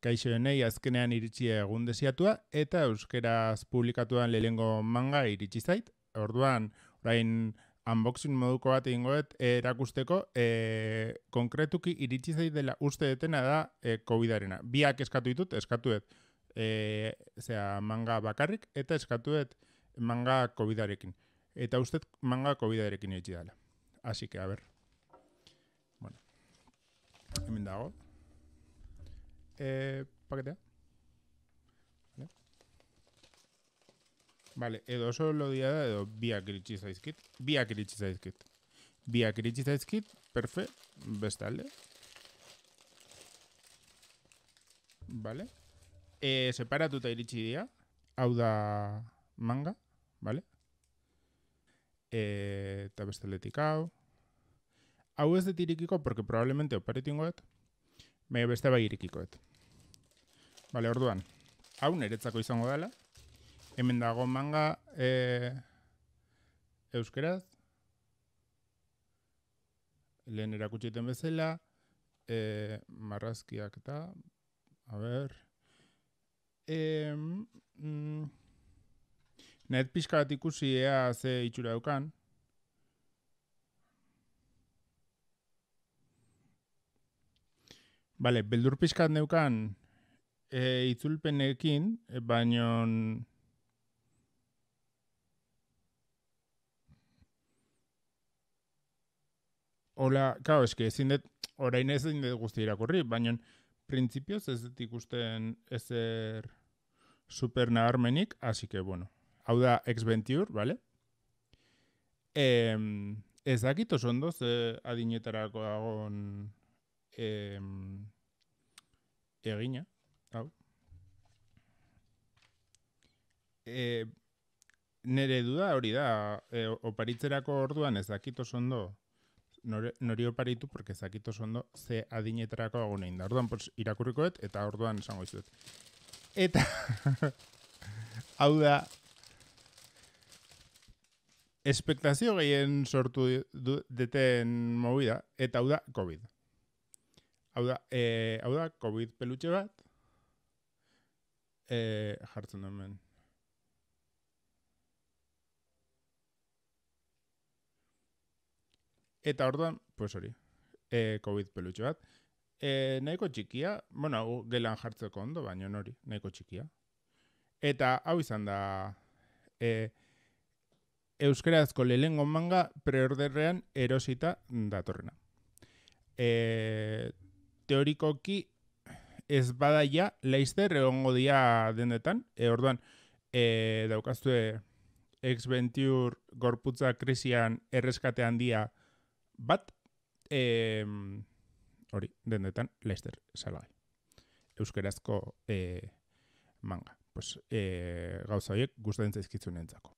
kaixo azkenean iritsi egun desiatua, eta euskeraz publikatuan lehengo manga iritsi zait. Orduan, orain, unboxing moduko bat egingoet eh, erakusteko, eh, konkretuki iritsi zait dela uste detena da e, COVID-arena. Biak eskatu ditut, eskatuet e, manga bakarrik, eta eskatuet manga covid -arekin. Eta uste manga COVID-arekin iritsi dela. Asi que, a ber. Bueno. Hemen dago. dago eh, Vale. vale, edo oso lodia da edo biak iritsi zaizkit. Biak iritsi zaizkit. Biak iritsi zaizkit, perfe, bestalde. Vale. Eh, separatuta iritsi dira. Hau da manga, vale? Eh, eta besteletik hau. Hau ez de irikiko, porque probablemente operetingoet, baina beste bai irikikoet. Bale, orduan, hau niretzako izango dela. Hemen dago manga e, euskeraz. Lehen erakutsiten bezala. E, marrazkiak eta... A ber... E, Net pixka bat ikusi ea ze itxura dukan. Bale, beldur pixkat neukan e, itzulpenekin, e, baino Ola, kao, eske, ezin dut, orain ez dut guzti irakurri, baino printzipioz ez dut ikusten ezer super naharmenik, así que, bueno, hau da x ur, vale? E, ez dakit oso ondoz adinetarako dagoen e, egina, Hau. E, nere duda hori da, e, oparitzerako orduan ez dakito sondo, nori, nori oparitu, porque ez dakito sondo, ze adinetarako agunein da. Orduan, pues, irakurrikoet, eta orduan esango izuet. Eta, hau da, espektazio gehien sortu du, deten movida eta hau da, COVID. Hau da, e, COVID pelutxe bat, E, jartzen hemen. Eta orduan, pues hori, e, COVID pelutxe bat. E, nahiko txikia, bueno, hau gelan jartzeko ondo, baina hori, nahiko txikia. Eta hau izan da, e, euskarazko lehengo manga preorderrean erosita datorrena. E, teorikoki ez badaia leizter egongo dia dendetan. E, orduan, e, daukaztue ex Venture gorputza krisian erreskate handia bat, e, hori, dendetan, leizter salagai. Euskerazko e, manga. Pues, e, gauza horiek guztatzen zaizkitzu